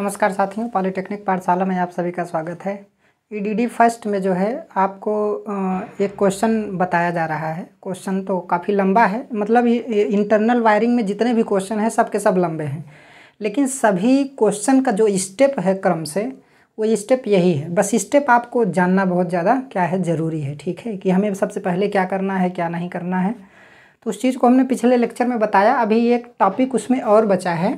नमस्कार साथियों पॉलिटेक्निक पाठशाला में आप सभी का स्वागत है ईडीडी e फर्स्ट में जो है आपको एक क्वेश्चन बताया जा रहा है क्वेश्चन तो काफ़ी लंबा है मतलब इंटरनल वायरिंग में जितने भी क्वेश्चन हैं सब के सब लंबे हैं लेकिन सभी क्वेश्चन का जो स्टेप है क्रम से वो स्टेप यही है बस स्टेप आपको जानना बहुत ज़्यादा क्या है ज़रूरी है ठीक है कि हमें सबसे पहले क्या करना है क्या नहीं करना है तो उस चीज़ को हमने पिछले लेक्चर में बताया अभी एक टॉपिक उसमें और बचा है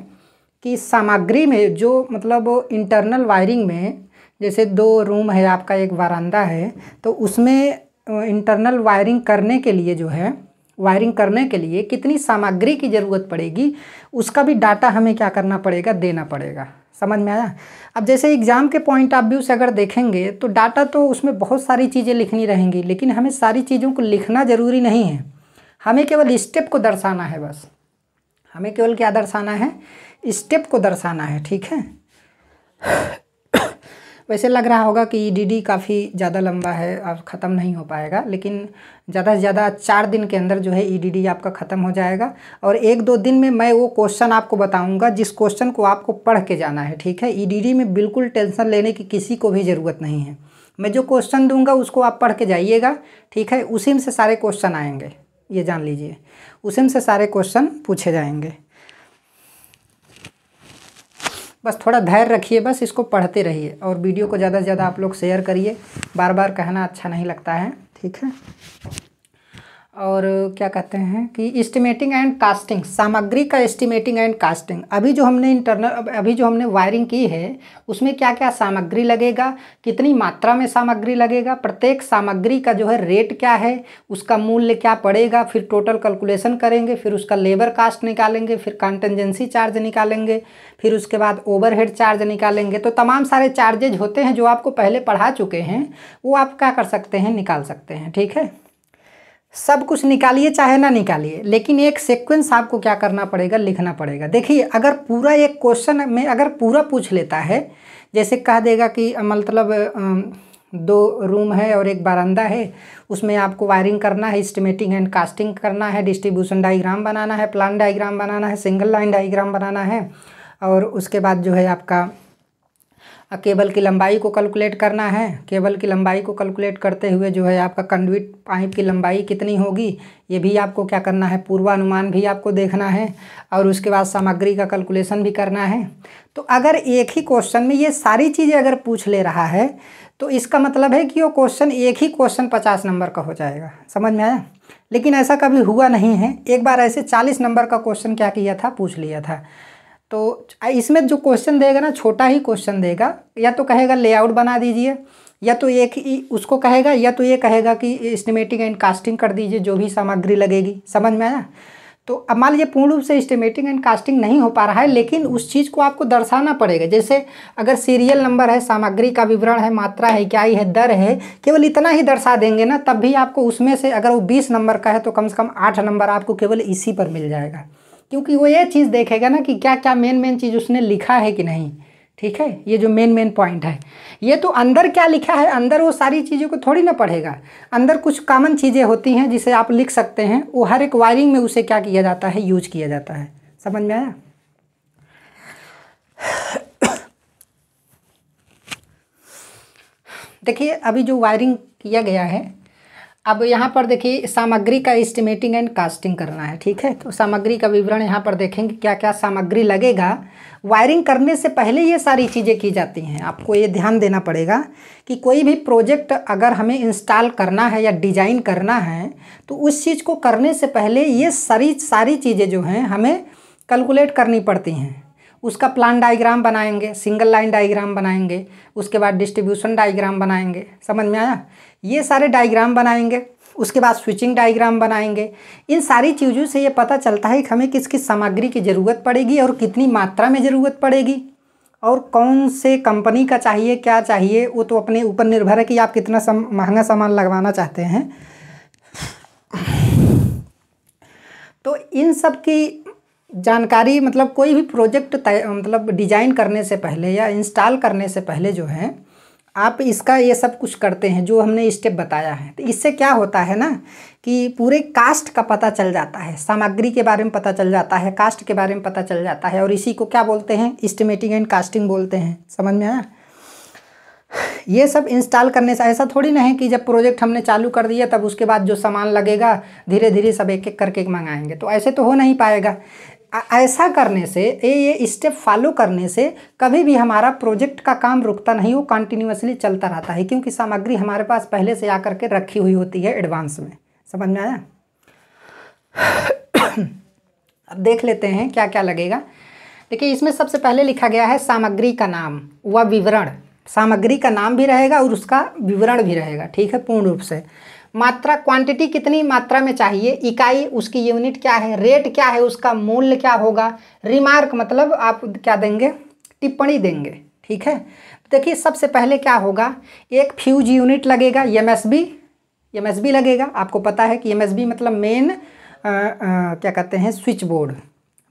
कि सामग्री में जो मतलब इंटरनल वायरिंग में जैसे दो रूम है आपका एक वारंदा है तो उसमें इंटरनल वायरिंग करने के लिए जो है वायरिंग करने के लिए कितनी सामग्री की ज़रूरत पड़ेगी उसका भी डाटा हमें क्या करना पड़ेगा देना पड़ेगा समझ में आया अब जैसे एग्ज़ाम के पॉइंट ऑफ व्यू से अगर देखेंगे तो डाटा तो उसमें बहुत सारी चीज़ें लिखनी रहेंगी लेकिन हमें सारी चीज़ों को लिखना ज़रूरी नहीं है हमें केवल स्टेप को दर्शाना है बस हमें केवल क्या दर्शाना है स्टेप को दर्शाना है ठीक है वैसे लग रहा होगा कि डीडी e काफ़ी ज़्यादा लंबा है अब ख़त्म नहीं हो पाएगा लेकिन ज़्यादा से ज़्यादा चार दिन के अंदर जो है ईडीडी e आपका ख़त्म हो जाएगा और एक दो दिन में मैं वो क्वेश्चन आपको बताऊंगा जिस क्वेश्चन को आपको पढ़ के जाना है ठीक है ईडीडी e में बिल्कुल टेंशन लेने की किसी को भी ज़रूरत नहीं है मैं जो क्वेश्चन दूँगा उसको आप पढ़ के जाइएगा ठीक है उसी में से सारे क्वेश्चन आएंगे ये जान लीजिए उसी में से सारे क्वेश्चन पूछे जाएंगे बस थोड़ा धैर्य रखिए बस इसको पढ़ते रहिए और वीडियो को ज़्यादा से ज़्यादा आप लोग शेयर करिए बार बार कहना अच्छा नहीं लगता है ठीक है और क्या कहते हैं कि इस्टीमेटिंग एंड कास्टिंग सामग्री का एस्टिमेटिंग एंड कास्टिंग अभी जो हमने इंटरनल अभी जो हमने वायरिंग की है उसमें क्या क्या सामग्री लगेगा कितनी मात्रा में सामग्री लगेगा प्रत्येक सामग्री का जो है रेट क्या है उसका मूल्य क्या पड़ेगा फिर टोटल कैलकुलेशन करेंगे फिर उसका लेबर कास्ट निकालेंगे फिर कंटेंजेंसी चार्ज निकालेंगे फिर उसके बाद ओवरहेड चार्ज निकालेंगे तो तमाम सारे चार्जेज होते हैं जो आपको पहले पढ़ा चुके हैं वो आप क्या कर सकते हैं निकाल सकते हैं ठीक है सब कुछ निकालिए चाहे ना निकालिए लेकिन एक सीक्वेंस आपको क्या करना पड़ेगा लिखना पड़ेगा देखिए अगर पूरा एक क्वेश्चन में अगर पूरा पूछ लेता है जैसे कह देगा कि मतलब दो रूम है और एक बारंदा है उसमें आपको वायरिंग करना है इस्टीमेटिंग एंड कास्टिंग करना है डिस्ट्रीब्यूशन डाइग्राम बनाना है प्लान डाइग्राम बनाना है सिंगल लाइन डाइग्राम बनाना है और उसके बाद जो है आपका केबल की लंबाई को कैलकुलेट करना है केबल की लंबाई को कैलकुलेट करते हुए जो है आपका कंडविट पाइप की लंबाई कितनी होगी ये भी आपको क्या करना है पूर्वानुमान भी आपको देखना है और उसके बाद सामग्री का कैलकुलेशन भी करना है तो अगर एक ही क्वेश्चन में ये सारी चीज़ें अगर पूछ ले रहा है तो इसका मतलब है कि वो क्वेश्चन एक ही क्वेश्चन पचास नंबर का हो जाएगा समझ में आया लेकिन ऐसा कभी हुआ नहीं है एक बार ऐसे चालीस नंबर का क्वेश्चन क्या किया था पूछ लिया था तो इसमें जो क्वेश्चन देगा ना छोटा ही क्वेश्चन देगा या तो कहेगा लेआउट बना दीजिए या तो एक ही उसको कहेगा या तो ये कहेगा कि इस्टीमेटिंग एंड कास्टिंग कर दीजिए जो भी सामग्री लगेगी समझ में आया तो अब मान लीजिए पूर्ण रूप से इस्टीमेटिंग एंड कास्टिंग नहीं हो पा रहा है लेकिन उस चीज़ को आपको दर्शाना पड़ेगा जैसे अगर सीरियल नंबर है सामग्री का विवरण है मात्रा है क्या है दर है केवल इतना ही दर्शा देंगे ना तब भी आपको उसमें से अगर वो बीस नंबर का है तो कम से कम आठ नंबर आपको केवल इसी पर मिल जाएगा क्योंकि वो ये चीज़ देखेगा ना कि क्या क्या मेन मेन चीज़ उसने लिखा है कि नहीं ठीक है ये जो मेन मेन पॉइंट है ये तो अंदर क्या लिखा है अंदर वो सारी चीज़ों को थोड़ी ना पढ़ेगा अंदर कुछ कॉमन चीज़ें होती हैं जिसे आप लिख सकते हैं वो हर एक वायरिंग में उसे क्या किया जाता है यूज किया जाता है समझ में आया देखिए अभी जो वायरिंग किया गया है अब यहाँ पर देखिए सामग्री का एस्टिमेटिंग एंड कास्टिंग करना है ठीक है तो सामग्री का विवरण यहाँ पर देखेंगे क्या क्या सामग्री लगेगा वायरिंग करने से पहले ये सारी चीज़ें की जाती हैं आपको ये ध्यान देना पड़ेगा कि कोई भी प्रोजेक्ट अगर हमें इंस्टॉल करना है या डिजाइन करना है तो उस चीज़ को करने से पहले ये सारी सारी चीज़ें जो हैं हमें कैलकुलेट करनी पड़ती हैं उसका प्लान डायग्राम बनाएंगे सिंगल लाइन डायग्राम बनाएंगे उसके बाद डिस्ट्रीब्यूशन डायग्राम बनाएंगे समझ में आया ये सारे डायग्राम बनाएंगे उसके बाद स्विचिंग डायग्राम बनाएंगे इन सारी चीज़ों से ये पता चलता है कि हमें किस किस सामग्री की ज़रूरत पड़ेगी और कितनी मात्रा में ज़रूरत पड़ेगी और कौन से कंपनी का चाहिए क्या चाहिए वो तो अपने ऊपर निर्भर है कि आप कितना सम, महंगा सामान लगवाना चाहते हैं तो इन सब की जानकारी मतलब कोई भी प्रोजेक्ट मतलब डिजाइन करने से पहले या इंस्टॉल करने से पहले जो है आप इसका ये सब कुछ करते हैं जो हमने स्टेप बताया है तो इससे क्या होता है ना कि पूरे कास्ट का पता चल जाता है सामग्री के बारे में पता चल जाता है कास्ट के बारे में पता चल जाता है और इसी को क्या बोलते हैं इस्टीमेटिंग एंड कास्टिंग बोलते हैं समझ में आया ये सब इंस्टॉल करने से ऐसा थोड़ी ना है कि जब प्रोजेक्ट हमने चालू कर दिया तब उसके बाद जो सामान लगेगा धीरे धीरे सब एक एक करके मंगाएंगे तो ऐसे तो हो नहीं पाएगा ऐसा करने से ये ये स्टेप फॉलो करने से कभी भी हमारा प्रोजेक्ट का काम रुकता नहीं वो कंटिन्यूसली चलता रहता है क्योंकि सामग्री हमारे पास पहले से आकर के रखी हुई होती है एडवांस में समझ में आया अब देख लेते हैं क्या क्या लगेगा देखिए इसमें सबसे पहले लिखा गया है सामग्री का नाम व विवरण सामग्री का नाम भी रहेगा और उसका विवरण भी रहेगा ठीक है पूर्ण रूप से मात्रा क्वांटिटी कितनी मात्रा में चाहिए इकाई उसकी यूनिट क्या है रेट क्या है उसका मूल्य क्या होगा रिमार्क मतलब आप क्या देंगे टिप्पणी देंगे ठीक है देखिए सबसे पहले क्या होगा एक फ्यूज यूनिट लगेगा एम एम एस बी लगेगा आपको पता है कि एम एस बी मतलब मेन क्या कहते हैं switch board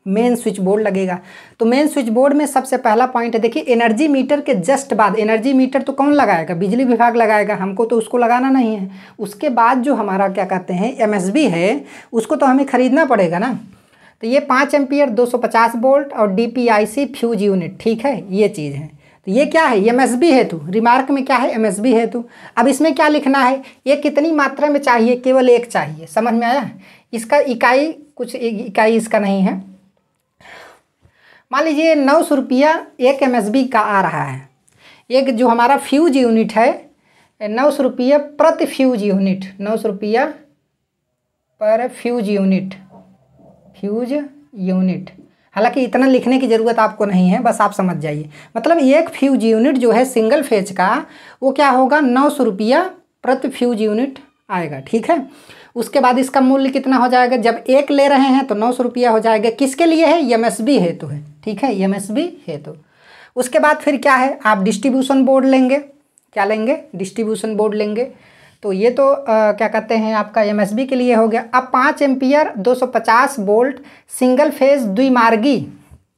main switch board लगेगा तो मेन स्विच बोर्ड में सबसे पहला पॉइंट है देखिए एनर्जी मीटर के जस्ट बाद एनर्जी मीटर तो कौन लगाएगा बिजली विभाग लगाएगा हमको तो उसको लगाना नहीं है उसके बाद जो हमारा क्या कहते हैं एमएसबी है उसको तो हमें ख़रीदना पड़ेगा ना तो ये पाँच एम्पियर 250 वोल्ट और डी फ्यूज यूनिट ठीक है ये चीज़ है तो ये क्या है एम एस बी हेतु रिमार्क में क्या है एम एस बी हेतु अब इसमें क्या लिखना है ये कितनी मात्रा में चाहिए केवल एक चाहिए समझ में आया इसका इकाई कुछ इकाई इसका नहीं है मान लीजिए नौ सौ रुपया एक एम का आ रहा है एक जो हमारा फ्यूज यूनिट है नौ सौ रुपया प्रति फ्यूज यूनिट नौ सौ रुपया पर फ्यूज यूनिट फ्यूज यूनिट हालांकि इतना लिखने की ज़रूरत आपको नहीं है बस आप समझ जाइए मतलब एक फ्यूज यूनिट जो है सिंगल फेज का वो क्या होगा नौ सौ रुपया प्रति फ्यूज यूनिट आएगा ठीक है उसके बाद इसका मूल्य कितना हो जाएगा जब एक ले रहे हैं तो नौ सौ रुपया हो जाएगा किसके लिए है एम एस बी हेतु है ठीक है एम एस बी हेतु उसके बाद फिर क्या है आप डिस्ट्रीब्यूशन बोर्ड लेंगे क्या लेंगे डिस्ट्रीब्यूशन बोर्ड लेंगे तो ये तो आ, क्या कहते हैं आपका एम के लिए हो गया अब पाँच एम्पियर पचास वोल्ट सिंगल फेज द्विमार्गी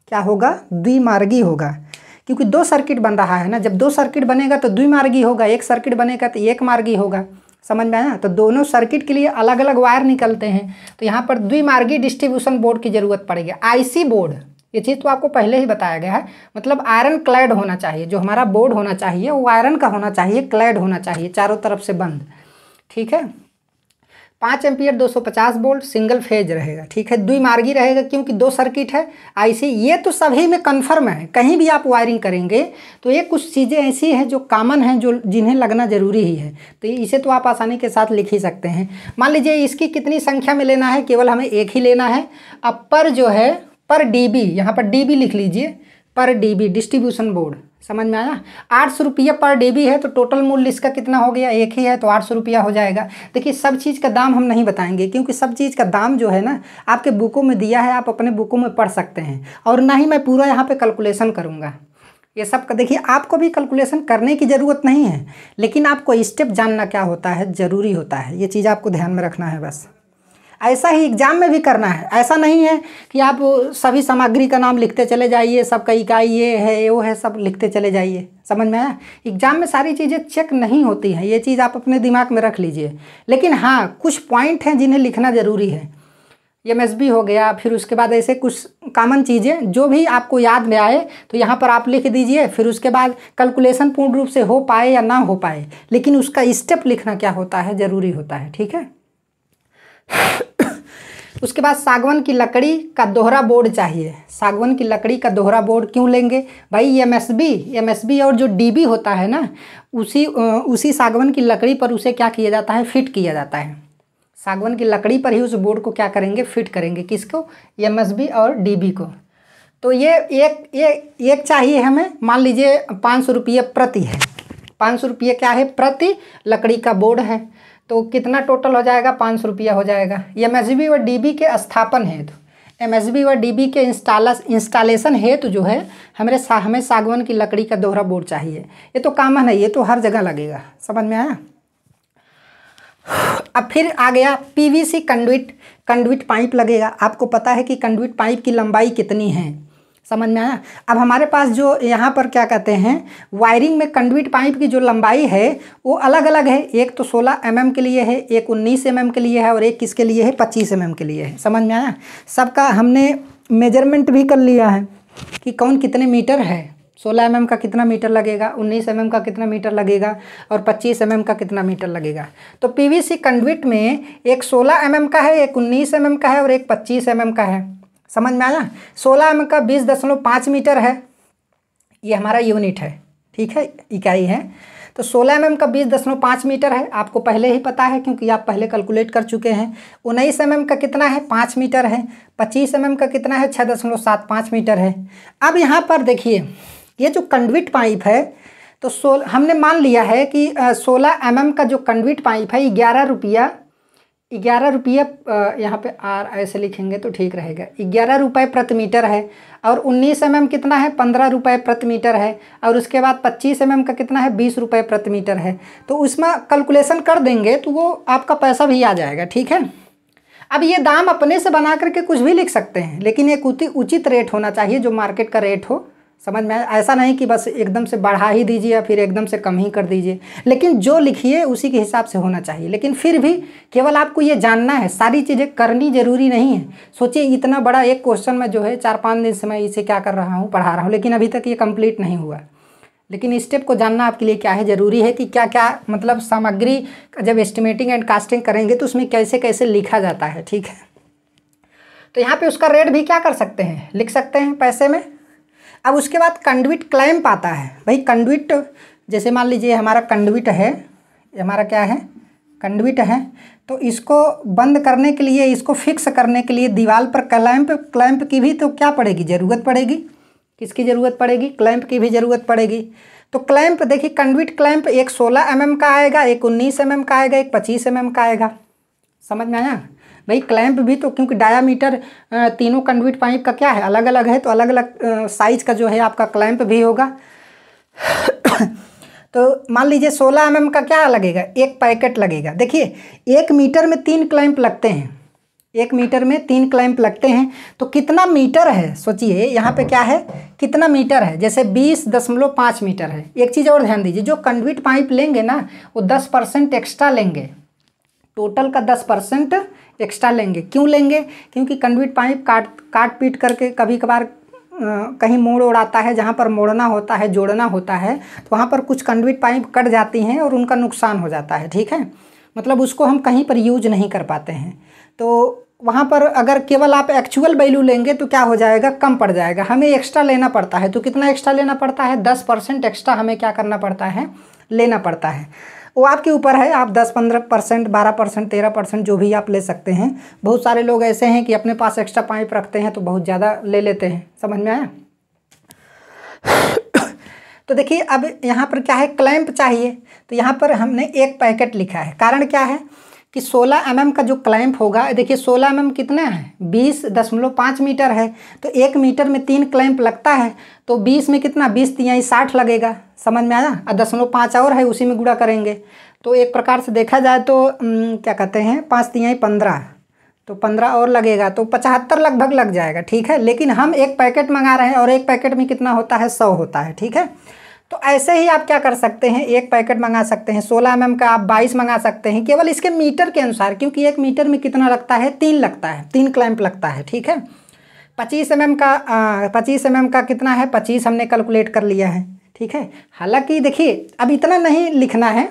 क्या होगा द्विमार्गी होगा क्योंकि दो सर्किट बन रहा है ना जब दो सर्किट बनेगा तो द्विमार्गी होगा एक सर्किट बनेगा तो एक मार्गी होगा समझ में आया तो दोनों सर्किट के लिए अलग अलग वायर निकलते हैं तो यहाँ पर द्विमार्गी डिस्ट्रीब्यूशन बोर्ड की ज़रूरत पड़ेगी आईसी बोर्ड ये चीज़ तो आपको पहले ही बताया गया है मतलब आयरन क्लैड होना चाहिए जो हमारा बोर्ड होना चाहिए वो आयरन का होना चाहिए क्लैड होना चाहिए चारों तरफ से बंद ठीक है पाँच एम्पियर 250 वोल्ट सिंगल फेज रहेगा ठीक है द्विमार्गी रहेगा क्योंकि दो सर्किट है आईसी ये तो सभी में कन्फर्म है कहीं भी आप वायरिंग करेंगे तो ये कुछ चीज़ें ऐसी हैं जो कॉमन हैं जो जिन्हें लगना ज़रूरी ही है तो इसे तो आप आसानी के साथ लिख ही सकते हैं मान लीजिए इसकी कितनी संख्या में लेना है केवल हमें एक ही लेना है अब पर जो है पर डी बी यहाँ पर डी बी लिख लीजिए पर डी बी डिस्ट्रीब्यूशन बोर्ड समझ में आया आठ सौ रुपया पर डे भी है तो टोटल मूल्य इसका कितना हो गया एक ही है तो आठ सौ रुपया हो जाएगा देखिए सब चीज़ का दाम हम नहीं बताएंगे क्योंकि सब चीज़ का दाम जो है ना आपके बुकों में दिया है आप अपने बुकों में पढ़ सकते हैं और ना ही मैं पूरा यहाँ पर कैलकुलेसन करूँगा ये सब का देखिए आपको भी कैलकुलेशन करने की ज़रूरत नहीं है लेकिन आपको स्टेप जानना क्या होता है ज़रूरी होता है ये चीज़ आपको ध्यान में रखना है बस ऐसा ही एग्जाम में भी करना है ऐसा नहीं है कि आप सभी सामग्री का नाम लिखते चले जाइए सबका इकाई ये है वो है सब लिखते चले जाइए समझ में आया एग्जाम में सारी चीज़ें चेक नहीं होती हैं ये चीज़ आप अपने दिमाग में रख लीजिए लेकिन हाँ कुछ पॉइंट हैं जिन्हें लिखना ज़रूरी है एम एस बी हो गया फिर उसके बाद ऐसे कुछ कामन चीज़ें जो भी आपको याद में आए तो यहाँ पर आप लिख दीजिए फिर उसके बाद कैलकुलेशन पूर्ण रूप से हो पाए या ना हो पाए लेकिन उसका स्टेप लिखना क्या होता है ज़रूरी होता है ठीक है उसके बाद सागवन की लकड़ी का दोहरा बोर्ड चाहिए सागवन की लकड़ी का दोहरा बोर्ड क्यों लेंगे भाई M S B M S B और जो डी बी होता है ना उसी उसी सागवन की लकड़ी पर उसे क्या किया जाता है फिट किया जाता है सागवन की लकड़ी पर ही उस बोर्ड को क्या करेंगे फिट करेंगे किसको एम एस बी और डी बी को तो ये एक ये एक चाहिए हमें मान लीजिए पाँच सौ रुपये प्रति है पाँच सौ रुपये क्या है प्रति लकड़ी का बोर्ड है तो कितना टोटल हो जाएगा पाँच सौ रुपया हो जाएगा एम एस बी व डी बी के स्थापन हेतु एम एस बी व डी बी के इंस्टालस इंस्टॉलेशन हेतु जो है हमारे सा, हमें सागवन की लकड़ी का दोहरा बोर्ड चाहिए ये तो कामन है ये तो हर जगह लगेगा समझ में आया अब फिर आ गया पीवीसी कंडविट कंडविट पाइप लगेगा आपको पता है कि कंडविट पाइप की लंबाई कितनी है समझ में आया अब हमारे पास जो यहाँ पर क्या कहते हैं वायरिंग में कंडविट पाइप की जो लंबाई है वो अलग अलग है एक तो 16 एम mm के लिए है एक 19 एम mm के लिए है और एक किसके लिए है 25 एम mm के लिए है समझ में आया सबका हमने मेजरमेंट भी कर लिया है कि कौन कितने मीटर है 16 एम mm का कितना मीटर लगेगा 19 एम mm का कितना मीटर लगेगा और 25 एम mm का कितना मीटर लगेगा तो पीवीसी कंडविट में एक 16 एम mm का है एक 19 एम mm का है और एक 25 एम mm का है समझ में आया सोलह एम का बीस दशमलव पाँच मीटर है ये हमारा यूनिट है ठीक है इकाई है तो 16 एम का बीस दशमलव पाँच मीटर है आपको पहले ही पता है क्योंकि आप पहले कैलकुलेट कर चुके हैं उन्नीस एम का कितना है पाँच मीटर है पच्चीस एम का कितना है छः दशमलव सात पाँच मीटर है अब यहाँ पर देखिए ये जो कंडविट पाइप है तो सोल हमने मान लिया है कि सोलह एम का जो कंडविट पाइप है ग्यारह रुपया ग्यारह रुपये यहाँ पे आर ऐसे लिखेंगे तो ठीक रहेगा ग्यारह रुपये प्रति मीटर है और उन्नीस एम एम कितना है पंद्रह रुपये प्रति मीटर है और उसके बाद पच्चीस एम एम का कितना है बीस रुपये प्रति मीटर है तो उसमें कैलकुलेशन कर देंगे तो वो आपका पैसा भी आ जाएगा ठीक है अब ये दाम अपने से बना करके कुछ भी लिख सकते हैं लेकिन एक उचित रेट होना चाहिए जो मार्केट का रेट हो समझ में ऐसा नहीं कि बस एकदम से बढ़ा ही दीजिए या फिर एकदम से कम ही कर दीजिए लेकिन जो लिखिए उसी के हिसाब से होना चाहिए लेकिन फिर भी केवल आपको ये जानना है सारी चीज़ें करनी ज़रूरी नहीं है सोचिए इतना बड़ा एक क्वेश्चन में जो है चार पाँच दिन से मैं इसे क्या कर रहा हूँ पढ़ा रहा हूँ लेकिन अभी तक ये कम्प्लीट नहीं हुआ लेकिन स्टेप को जानना आपके लिए क्या है ज़रूरी है कि क्या क्या मतलब सामग्री जब एस्टिमेटिंग एंड कास्टिंग करेंगे तो उसमें कैसे कैसे लिखा जाता है ठीक है तो यहाँ पे उसका रेट भी क्या कर सकते हैं लिख सकते हैं पैसे में अब उसके बाद कंडविट क्लैम्प आता है भाई कंडविट जैसे मान लीजिए हमारा कंडविट है हमारा क्या है कंडविट है तो इसको बंद करने के लिए इसको फिक्स करने के लिए दीवार पर क्लैम्प क्लैम्प की भी तो क्या पड़ेगी ज़रूरत पड़ेगी किसकी ज़रूरत पड़ेगी क्लैम्प की भी ज़रूरत पड़ेगी तो क्लैम्प देखिए कंडविट क्लैम्प एक सोलह एम का आएगा एक उन्नीस एम का आएगा एक पच्चीस एम का आएगा समझ में आया भाई क्लैंप भी तो क्योंकि डायामीटर तीनों कंडविट पाइप का क्या है अलग अलग है तो अलग अलग साइज का जो है आपका क्लैंप भी होगा तो मान लीजिए 16 एम mm का क्या लगेगा एक पैकेट लगेगा देखिए एक मीटर में तीन क्लैंप लगते हैं एक मीटर में तीन क्लैंप लगते हैं तो कितना मीटर है सोचिए यहाँ पे क्या है कितना मीटर है जैसे बीस दशमलव पाँच मीटर है एक चीज़ और ध्यान दीजिए जो कंडविट पाइप लेंगे ना वो दस परसेंट एक्स्ट्रा लेंगे टोटल का दस परसेंट एक्स्ट्रा लेंगे क्यों लेंगे क्योंकि कन्विट पाइप काट काट पीट करके कभी कभार कहीं मोड़ ओड़ आता है जहाँ पर मोड़ना होता है जोड़ना होता है तो वहाँ पर कुछ कंडविट पाइप कट जाती हैं और उनका नुकसान हो जाता है ठीक है मतलब उसको हम कहीं पर यूज नहीं कर पाते हैं तो वहाँ पर अगर केवल आप एक्चुअल वैल्यू लेंगे तो क्या हो जाएगा कम पड़ जाएगा हमें एक्स्ट्रा लेना पड़ता है तो कितना एक्स्ट्रा लेना पड़ता है दस परसेंट एक्स्ट्रा हमें क्या करना पड़ता है लेना पड़ता है वो आपके ऊपर है आप दस पंद्रह परसेंट बारह परसेंट तेरह परसेंट जो भी आप ले सकते हैं बहुत सारे लोग ऐसे हैं कि अपने पास एक्स्ट्रा पाइप रखते हैं तो बहुत ज़्यादा ले लेते हैं समझ में आया तो देखिए अब यहाँ पर क्या है क्लैंप चाहिए तो यहाँ पर हमने एक पैकेट लिखा है कारण क्या है कि 16 एम mm का जो क्लैंप होगा देखिए 16 एम mm कितना है बीस पाँच मीटर है तो एक मीटर में तीन क्लैंप लगता है तो बीस में कितना बीस तिहाई साठ लगेगा समझ में आया और दशमलव पाँच और है उसी में गुड़ा करेंगे तो एक प्रकार से देखा जाए तो न, क्या कहते हैं पाँच तिहाई पंद्रह तो पंद्रह और लगेगा तो पचहत्तर लगभग लग जाएगा ठीक है लेकिन हम एक पैकेट मंगा रहे हैं और एक पैकेट में कितना होता है सौ होता है ठीक है तो ऐसे ही आप क्या कर सकते हैं एक पैकेट मंगा सकते हैं सोलह एम का आप बाईस मंगा सकते हैं केवल इसके मीटर के अनुसार क्योंकि एक मीटर में कितना लगता है तीन लगता है तीन क्लैंप लगता है ठीक है पच्चीस एम का पच्चीस एम का कितना है पच्चीस हमने कैलकुलेट कर लिया है ठीक है हालांकि देखिए अब इतना नहीं लिखना है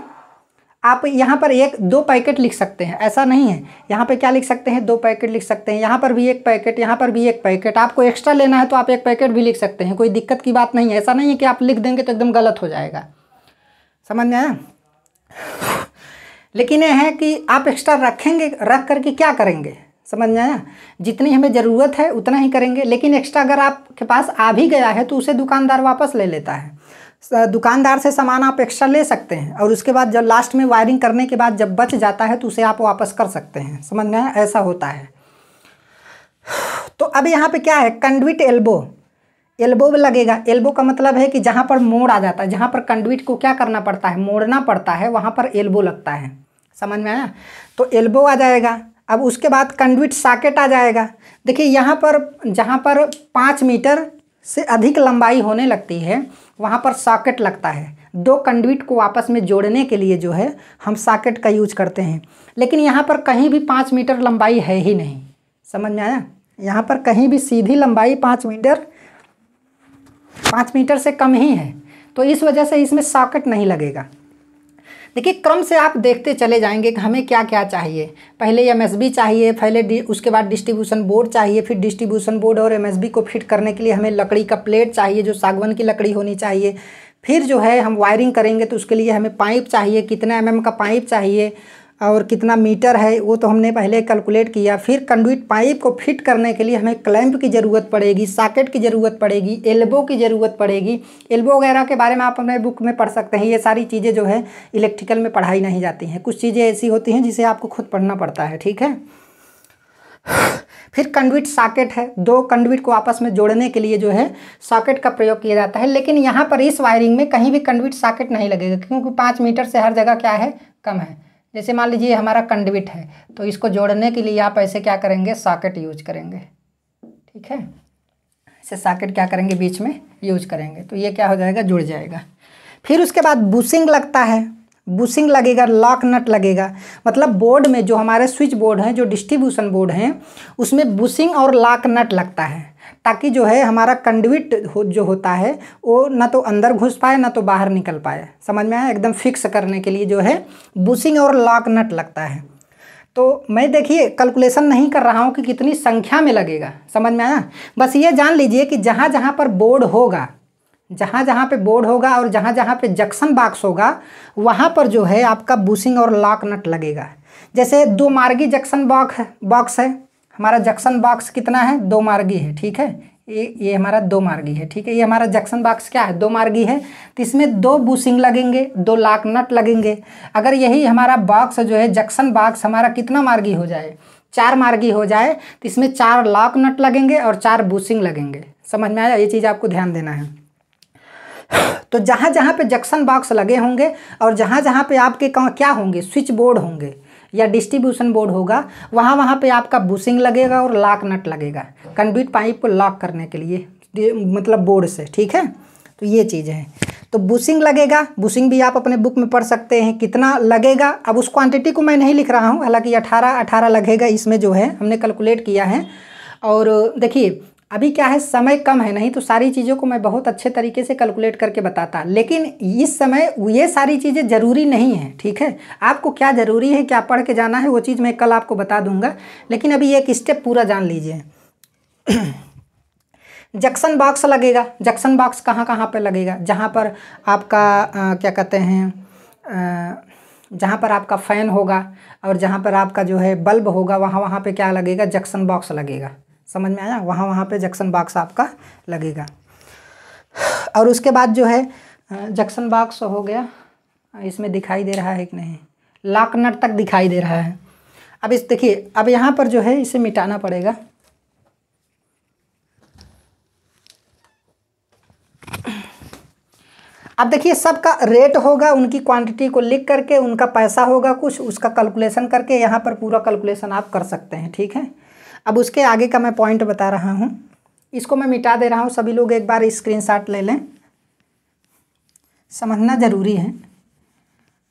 आप यहाँ पर एक दो पैकेट लिख सकते हैं ऐसा नहीं है यहाँ पे क्या लिख सकते हैं दो पैकेट लिख सकते हैं यहाँ पर भी एक पैकेट यहाँ पर भी एक पैकेट आपको एक्स्ट्रा लेना है तो आप एक पैकेट भी लिख सकते हैं कोई दिक्कत की बात नहीं है ऐसा नहीं है कि आप लिख देंगे तो एकदम गलत हो जाएगा समझ में आया लेकिन यह है कि आप एक्स्ट्रा रखेंगे रख करके क्या करेंगे समझ में आया जितनी हमें ज़रूरत है उतना ही करेंगे लेकिन एक्स्ट्रा अगर आपके पास आ भी गया है तो उसे दुकानदार वापस ले लेता है दुकानदार से सामान आप एक्स्ट्रा ले सकते हैं और उसके बाद जब लास्ट में वायरिंग करने के बाद जब बच जाता है तो उसे आप वापस कर सकते हैं समझ में आया ऐसा होता है तो अब यहाँ पे क्या है कंडविट एल्बो एल्बो लगेगा एल्बो का मतलब है कि जहाँ पर मोड़ आ जाता है जहाँ पर कंडविट को क्या करना पड़ता है मोड़ना पड़ता है वहाँ पर एल्बो लगता है समझ में आया तो एल्बो आ जाएगा अब उसके बाद कंडविट साकेट आ जाएगा देखिए यहाँ पर जहाँ पर पाँच मीटर से अधिक लंबाई होने लगती है वहाँ पर सॉकेट लगता है दो कंडविट को आपस में जोड़ने के लिए जो है हम सॉकेट का यूज करते हैं लेकिन यहाँ पर कहीं भी पाँच मीटर लंबाई है ही नहीं समझ में आया यहाँ पर कहीं भी सीधी लंबाई पाँच मीटर पाँच मीटर से कम ही है तो इस वजह से इसमें सॉकेट नहीं लगेगा देखिए क्रम से आप देखते चले जाएंगे कि हमें क्या क्या चाहिए पहले एम चाहिए पहले उसके बाद डिस्ट्रीब्यूशन बोर्ड चाहिए फिर डिस्ट्रीब्यूशन बोर्ड और एम को फिट करने के लिए हमें लकड़ी का प्लेट चाहिए जो सागवन की लकड़ी होनी चाहिए फिर जो है हम वायरिंग करेंगे तो उसके लिए हमें पाइप चाहिए कितना एम mm का पाइप चाहिए और कितना मीटर है वो तो हमने पहले कैलकुलेट किया फिर कंडुइट पाइप को फिट करने के लिए हमें क्लैंप की ज़रूरत पड़ेगी साकेट की ज़रूरत पड़ेगी एल्बो की ज़रूरत पड़ेगी एल्बो वगैरह के बारे में आप अपने बुक में पढ़ सकते हैं ये सारी चीज़ें जो है इलेक्ट्रिकल में पढ़ाई नहीं जाती हैं कुछ चीज़ें ऐसी होती हैं जिसे आपको खुद पढ़ना पड़ता है ठीक है फिर कंडविट साकेट है दो कंडविट को आपस में जोड़ने के लिए जो है साकेट का प्रयोग किया जाता है लेकिन यहाँ पर इस वायरिंग में कहीं भी कंडविट साकेट नहीं लगेगा क्योंकि पाँच मीटर से हर जगह क्या है कम है जैसे मान लीजिए हमारा कंडविट है तो इसको जोड़ने के लिए आप ऐसे क्या करेंगे साकेट यूज करेंगे ठीक है ऐसे साकेट क्या करेंगे बीच में यूज करेंगे तो ये क्या हो जाएगा जुड़ जाएगा फिर उसके बाद बुशिंग लगता है बुशिंग लगेगा लॉक नट लगेगा मतलब बोर्ड में जो हमारे स्विच बोर्ड हैं जो डिस्ट्रीब्यूशन बोर्ड हैं उसमें बुशिंग और लॉक नट लगता है ताकि जो है हमारा कंडविट हो, जो होता है वो ना तो अंदर घुस पाए ना तो बाहर निकल पाए समझ में आया एकदम फिक्स करने के लिए जो है बुशिंग और लॉक नट लगता है तो मैं देखिए कैलकुलेशन नहीं कर रहा हूँ कि कितनी संख्या में लगेगा समझ में आया बस ये जान लीजिए कि जहाँ जहाँ पर बोर्ड होगा जहाँ जहाँ पे बोर्ड होगा और जहाँ जहाँ पे जक्शन बॉक्स होगा वहाँ पर जो है आपका बूसिंग और लॉक नट लगेगा जैसे दो मार्गी जक्शन बॉक्स बॉक्स है हमारा जक्शन बॉक्स कितना है दो मार्गी है ठीक है ये ये हमारा दो मार्गी है ठीक है ये हमारा जक्शन बॉक्स क्या है दो मार्गी है तो इसमें दो बुशिंग लगेंगे दो लाख नट लगेंगे अगर यही हमारा बॉक्स जो है जक्शन बॉक्स हमारा कितना मार्गी हो जाए चार मार्गी हो जाए तो इसमें चार लॉक नट लगेंगे और चार बुशिंग लगेंगे समझ में आया ये चीज़ आपको ध्यान देना है तो जहाँ जहाँ पे जक्शन बॉक्स लगे होंगे और जहाँ जहाँ पे आपके क्या होंगे स्विच बोर्ड होंगे या डिस्ट्रीब्यूशन बोर्ड होगा वहाँ वहाँ पे आपका बुशिंग लगेगा और लॉक नट लगेगा कन्ड्यूट पाइप को लॉक करने के लिए मतलब बोर्ड से ठीक है तो ये चीज़ है तो बुशिंग लगेगा बुशिंग भी आप अपने बुक में पढ़ सकते हैं कितना लगेगा अब उस क्वांटिटी को मैं नहीं लिख रहा हूँ हालांकि अठारह अठारह लगेगा इसमें जो है हमने कैलकुलेट किया है और देखिए अभी क्या है समय कम है नहीं तो सारी चीज़ों को मैं बहुत अच्छे तरीके से कैलकुलेट करके बताता लेकिन इस समय ये सारी चीज़ें ज़रूरी नहीं है ठीक है आपको क्या ज़रूरी है क्या पढ़ के जाना है वो चीज़ मैं कल आपको बता दूंगा लेकिन अभी एक स्टेप पूरा जान लीजिए जक्सन बॉक्स लगेगा जक्शन बॉक्स कहाँ कहाँ पर लगेगा जहाँ पर आपका आ, क्या कहते हैं जहाँ पर आपका फ़ैन होगा और जहाँ पर आपका जो है बल्ब होगा वहाँ वहाँ पर क्या लगेगा जक्सन बॉक्स लगेगा समझ में आया वहाँ वहाँ पे जक्शन बाक्स आपका लगेगा और उसके बाद जो है जक्शन बाक्स हो गया इसमें दिखाई दे रहा है कि नहीं लाकनट तक दिखाई दे रहा है अब इस देखिए अब यहाँ पर जो है इसे मिटाना पड़ेगा अब देखिए सबका रेट होगा उनकी क्वांटिटी को लिख करके उनका पैसा होगा कुछ उसका कैलकुलेशन करके यहाँ पर पूरा कैलकुलेशन आप कर सकते हैं ठीक है अब उसके आगे का मैं पॉइंट बता रहा हूँ इसको मैं मिटा दे रहा हूँ सभी लोग एक बार शॉट ले लें समझना ज़रूरी है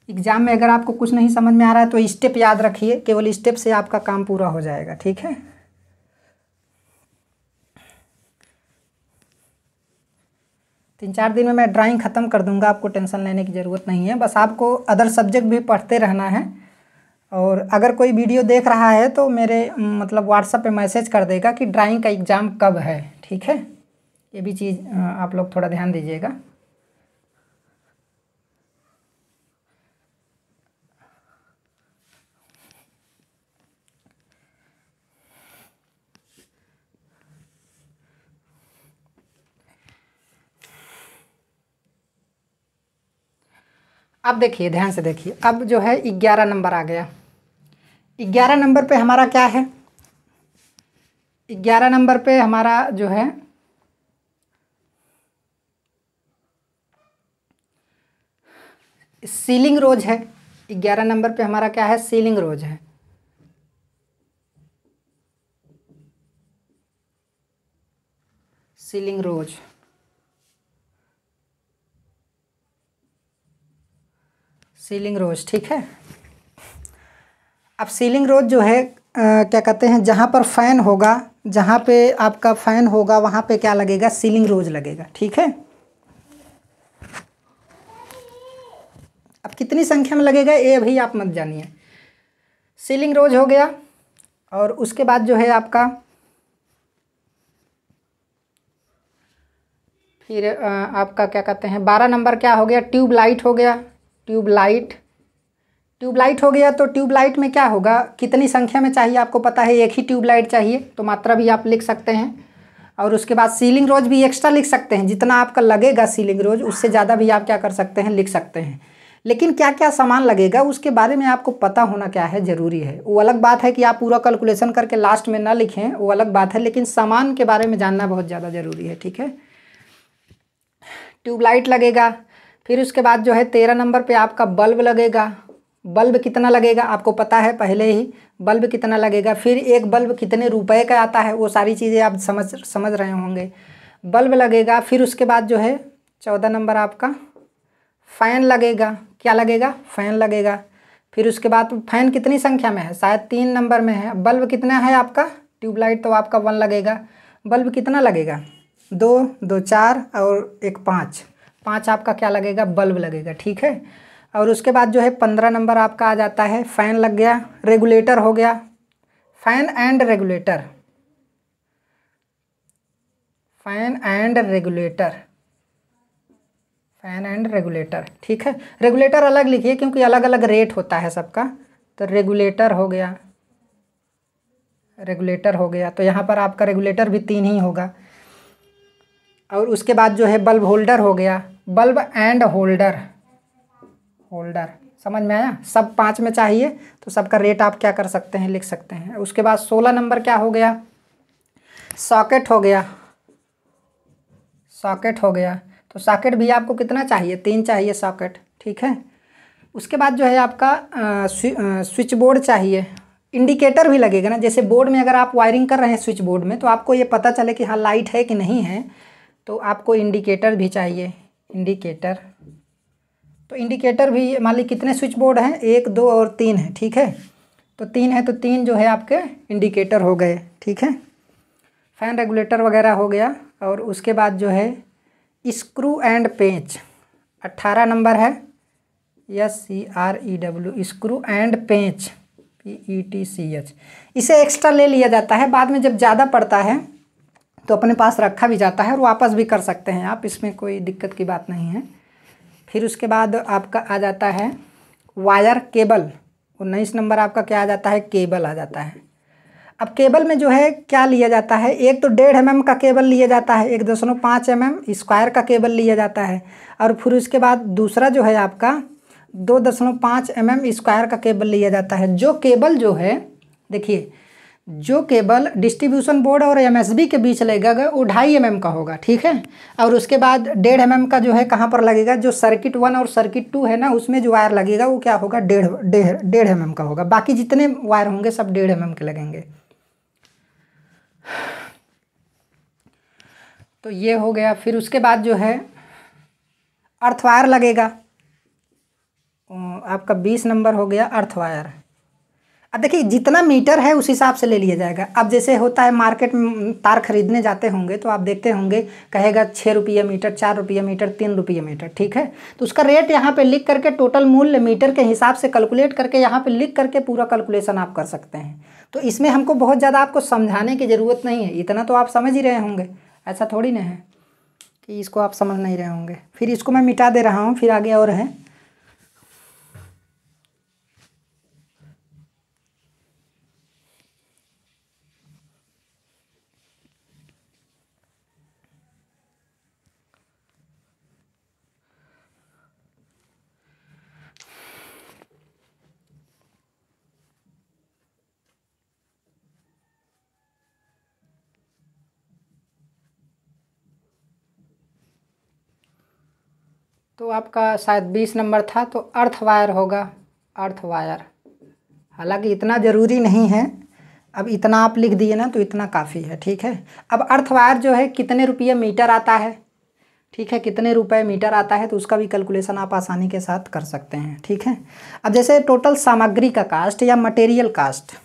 एग्ज़ाम में अगर आपको कुछ नहीं समझ में आ रहा है तो स्टेप याद रखिए केवल स्टेप से आपका काम पूरा हो जाएगा ठीक है तीन चार दिन में मैं ड्राइंग ख़त्म कर दूंगा आपको टेंशन लेने की ज़रूरत नहीं है बस आपको अदर सब्जेक्ट भी पढ़ते रहना है और अगर कोई वीडियो देख रहा है तो मेरे मतलब व्हाट्सएप पे मैसेज कर देगा कि ड्राइंग का एग्ज़ाम कब है ठीक है ये भी चीज़ आप लोग थोड़ा ध्यान दीजिएगा अब देखिए ध्यान से देखिए अब जो है ग्यारह नंबर आ गया ग्यारह नंबर पे हमारा क्या है ग्यारह नंबर पे हमारा जो है सीलिंग रोज है ग्यारह नंबर पे हमारा क्या है सीलिंग रोज है सीलिंग रोज सीलिंग रोज ठीक है अब सीलिंग रोड जो है आ, क्या कहते हैं जहाँ पर फ़ैन होगा जहाँ पे आपका फ़ैन होगा वहाँ पे क्या लगेगा सीलिंग रोज लगेगा ठीक है अब कितनी संख्या में लगेगा ये अभी आप मत जानिए सीलिंग रोज हो गया और उसके बाद जो है आपका फिर आपका क्या कहते हैं बारह नंबर क्या हो गया ट्यूब लाइट हो गया ट्यूब लाइट ट्यूबलाइट हो गया तो ट्यूबलाइट में क्या होगा कितनी संख्या में चाहिए आपको पता है एक ही ट्यूबलाइट चाहिए तो मात्रा भी आप लिख सकते हैं और उसके बाद सीलिंग रोज भी एक्स्ट्रा लिख सकते हैं जितना आपका लगेगा सीलिंग रोज उससे ज़्यादा भी आप क्या कर सकते हैं लिख सकते हैं लेकिन क्या क्या सामान लगेगा उसके बारे में आपको पता होना क्या है ज़रूरी है वो अलग बात है कि आप पूरा कैलकुलेशन करके लास्ट में ना लिखें वो अलग बात है लेकिन सामान के बारे में जानना बहुत ज़्यादा ज़रूरी है ठीक है ट्यूबलाइट लगेगा फिर उसके बाद जो है तेरह नंबर पे आपका बल्ब लगेगा बल्ब कितना लगेगा आपको पता है पहले ही बल्ब कितना लगेगा फिर एक बल्ब कितने रुपए का आता है वो सारी चीज़ें आप समझ समझ रहे होंगे बल्ब लगेगा फिर उसके बाद जो है चौदह नंबर आपका फ़ैन लगेगा क्या लगेगा फ़ैन लगेगा फिर उसके बाद फ़ैन कितनी संख्या में है शायद तीन नंबर में है बल्ब कितना है आपका ट्यूबलाइट तो आपका वन लगेगा बल्ब कितना लगेगा दो दो चार और एक पाँच पाँच आपका क्या लगेगा बल्ब लगेगा ठीक है और उसके बाद जो है पंद्रह नंबर आपका आ जाता है फ़ैन लग गया रेगुलेटर हो गया fan and regulator fan and regulator fan and regulator ठीक है रेगुलेटर अलग लिखिए क्योंकि अलग अलग रेट होता है सबका तो रेगुलेटर हो गया रेगुलेटर हो गया तो यहाँ पर आपका रेगुलेटर भी तीन ही होगा और उसके बाद जो है बल्ब होल्डर हो गया बल्ब एंड होल्डर होल्डर समझ में आया सब पाँच में चाहिए तो सबका रेट आप क्या कर सकते हैं लिख सकते हैं उसके बाद सोलह नंबर क्या हो गया सॉकेट हो गया सॉकेट हो गया तो सॉकेट भी आपको कितना चाहिए तीन चाहिए सॉकेट ठीक है उसके बाद जो है आपका स्विच बोर्ड चाहिए इंडिकेटर भी लगेगा ना जैसे बोर्ड में अगर आप वायरिंग कर रहे हैं स्विच बोर्ड में तो आपको ये पता चले कि हाँ लाइट है कि नहीं है तो आपको इंडिकेटर भी चाहिए इंडिकेटर तो इंडिकेटर भी मान ली कितने स्विच बोर्ड हैं एक दो और तीन है ठीक है तो तीन है तो तीन जो है आपके इंडिकेटर हो गए ठीक है फैन रेगुलेटर वगैरह हो गया और उसके बाद जो है स्क्रू एंड पेंच अट्ठारह नंबर है S C R E W screw and पेंच P E T C H इसे एक्स्ट्रा ले लिया जाता है बाद में जब ज़्यादा पड़ता है तो अपने पास रखा भी जाता है और वापस भी कर सकते हैं आप इसमें कोई दिक्कत की बात नहीं है फिर उसके बाद आपका आ जाता है वायर केबल उन्नीस नंबर आपका क्या आ जाता है केबल आ जाता है अब केबल में जो है क्या लिया जाता है एक तो डेढ़ एम का केबल लिया जाता है एक दशमलव पाँच एम एम स्क्वायर का केबल लिया जाता है और फिर उसके बाद दूसरा जो है आपका दो दशमलव पाँच एम एम स्क्वायर का केबल लिया जाता है जो केबल जो है देखिए जो केबल डिस्ट्रीब्यूशन बोर्ड और एमएसबी के बीच लगेगा वो ढाई एम का होगा ठीक है और उसके बाद डेढ़ एम का जो है कहाँ पर लगेगा जो सर्किट वन और सर्किट टू है ना उसमें जो वायर लगेगा वो क्या होगा डेढ़ डेढ़ डेढ़ एम का होगा बाकी जितने वायर होंगे सब डेढ़ एम के लगेंगे तो ये हो गया फिर उसके बाद जो है अर्थ वायर लगेगा आपका बीस नंबर हो गया अर्थ वायर अब देखिए जितना मीटर है उस हिसाब से ले लिया जाएगा अब जैसे होता है मार्केट में तार खरीदने जाते होंगे तो आप देखते होंगे कहेगा छः रुपये मीटर चार रुपये मीटर तीन रुपये मीटर ठीक है तो उसका रेट यहाँ पे लिख करके टोटल मूल्य मीटर के हिसाब से कैलकुलेट करके यहाँ पे लिख करके पूरा कैलकुलेशन आप कर सकते हैं तो इसमें हमको बहुत ज़्यादा आपको समझाने की ज़रूरत नहीं है इतना तो आप समझ ही रहे होंगे ऐसा थोड़ी ना है कि इसको आप समझ नहीं रहे होंगे फिर इसको मैं मिटा दे रहा हूँ फिर आगे और है तो आपका शायद बीस नंबर था तो अर्थ वायर होगा अर्थ वायर हालांकि इतना ज़रूरी नहीं है अब इतना आप लिख दिए ना तो इतना काफ़ी है ठीक है अब अर्थ वायर जो है कितने रुपये मीटर आता है ठीक है कितने रुपए मीटर आता है तो उसका भी कैलकुलेशन आप आसानी के साथ कर सकते हैं ठीक है अब जैसे टोटल सामग्री का कास्ट या मटेरियल कास्ट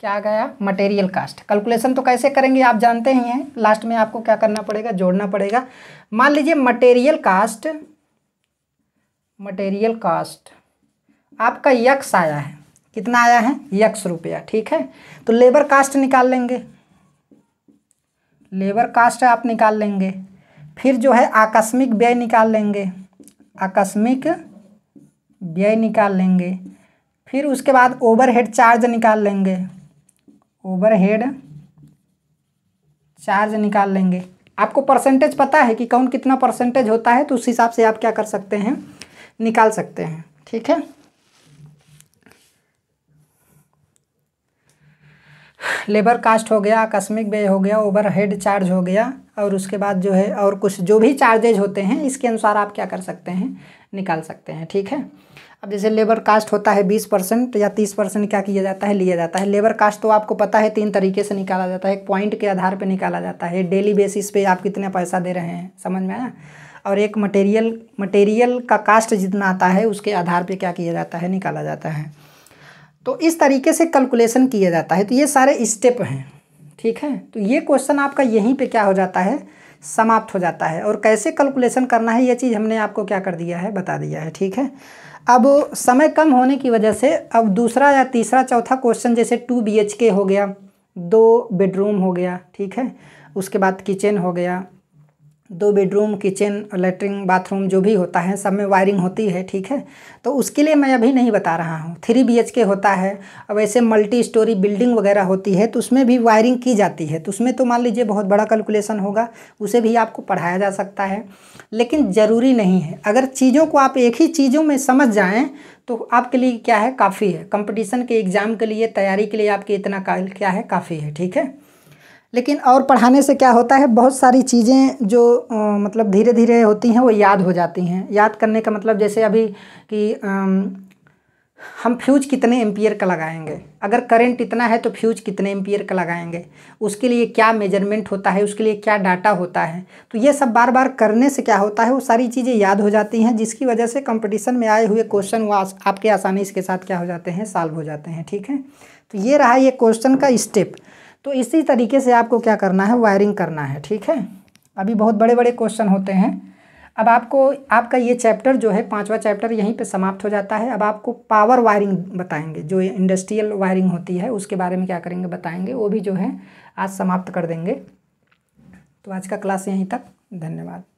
क्या गया मटेरियल कास्ट कैलकुलेशन तो कैसे करेंगे आप जानते ही हैं लास्ट में आपको क्या करना पड़ेगा जोड़ना पड़ेगा मान लीजिए मटेरियल कास्ट मटेरियल कास्ट आपका यक्स आया है कितना आया है यक्स रुपया ठीक है तो लेबर कास्ट निकाल लेंगे लेबर कास्ट आप निकाल लेंगे फिर जो है आकस्मिक व्यय निकाल लेंगे आकस्मिक व्यय निकाल लेंगे फिर उसके बाद ओवरहेड चार्ज निकाल लेंगे ओवरहेड चार्ज निकाल लेंगे आपको परसेंटेज पता है कि कौन कितना परसेंटेज होता है तो उस हिसाब से आप क्या कर सकते हैं निकाल सकते हैं ठीक है लेबर कास्ट हो गया आकस्मिक व्यय हो गया ओवरहेड चार्ज हो गया और उसके बाद जो है और कुछ जो भी चार्जेज होते हैं इसके अनुसार आप क्या कर सकते हैं निकाल सकते हैं ठीक है अब जैसे लेबर कास्ट होता है बीस परसेंट तो या तीस परसेंट क्या किया जाता है लिया जाता है लेबर कास्ट तो आपको पता है तीन तरीके से निकाला जाता है एक पॉइंट के आधार पर निकाला जाता है डेली बेसिस पे आप कितना पैसा दे रहे हैं समझ में आया और एक मटेरियल मटेरियल का कास्ट जितना आता है उसके आधार पर क्या किया जाता है निकाला जाता है तो इस तरीके से कैलकुलेशन किया जाता है तो ये सारे स्टेप हैं ठीक है तो ये क्वेश्चन आपका यहीं पे क्या हो जाता है समाप्त हो जाता है और कैसे कैलकुलेशन करना है ये चीज़ हमने आपको क्या कर दिया है बता दिया है ठीक है अब समय कम होने की वजह से अब दूसरा या तीसरा चौथा क्वेश्चन जैसे टू बी एच के हो गया दो बेडरूम हो गया ठीक है उसके बाद किचन हो गया दो बेडरूम किचन लेटरिन बाथरूम जो भी होता है सब में वायरिंग होती है ठीक है तो उसके लिए मैं अभी नहीं बता रहा हूँ थ्री बी के होता है अब ऐसे मल्टी स्टोरी बिल्डिंग वगैरह होती है तो उसमें भी वायरिंग की जाती है तो उसमें तो मान लीजिए बहुत बड़ा कैलकुलेशन होगा उसे भी आपको पढ़ाया जा सकता है लेकिन ज़रूरी नहीं है अगर चीज़ों को आप एक ही चीज़ों में समझ जाएँ तो आपके लिए क्या है काफ़ी है कंपटीशन के एग्ज़ाम के लिए तैयारी के लिए आपके इतना क्या है काफ़ी है ठीक है लेकिन और पढ़ाने से क्या होता है बहुत सारी चीज़ें जो आ, मतलब धीरे धीरे होती हैं वो याद हो जाती हैं याद करने का मतलब जैसे अभी कि आ, हम फ्यूज कितने एम्पियर का लगाएंगे अगर करंट इतना है तो फ्यूज कितने एम्पियर का लगाएंगे उसके लिए क्या मेजरमेंट होता है उसके लिए क्या डाटा होता है तो ये सब बार बार करने से क्या होता है वो सारी चीज़ें याद हो जाती हैं जिसकी वजह से कंपटीशन में आए हुए क्वेश्चन वो आपके आसानी इसके साथ क्या हो जाते हैं सॉल्व हो जाते हैं ठीक है तो ये रहा ये क्वेश्चन का स्टेप तो इसी तरीके से आपको क्या करना है वायरिंग करना है ठीक है अभी बहुत बड़े बड़े क्वेश्चन होते हैं अब आपको आपका ये चैप्टर जो है पांचवा चैप्टर यहीं पे समाप्त हो जाता है अब आपको पावर वायरिंग बताएंगे जो इंडस्ट्रियल वायरिंग होती है उसके बारे में क्या करेंगे बताएंगे वो भी जो है आज समाप्त कर देंगे तो आज का क्लास यहीं तक धन्यवाद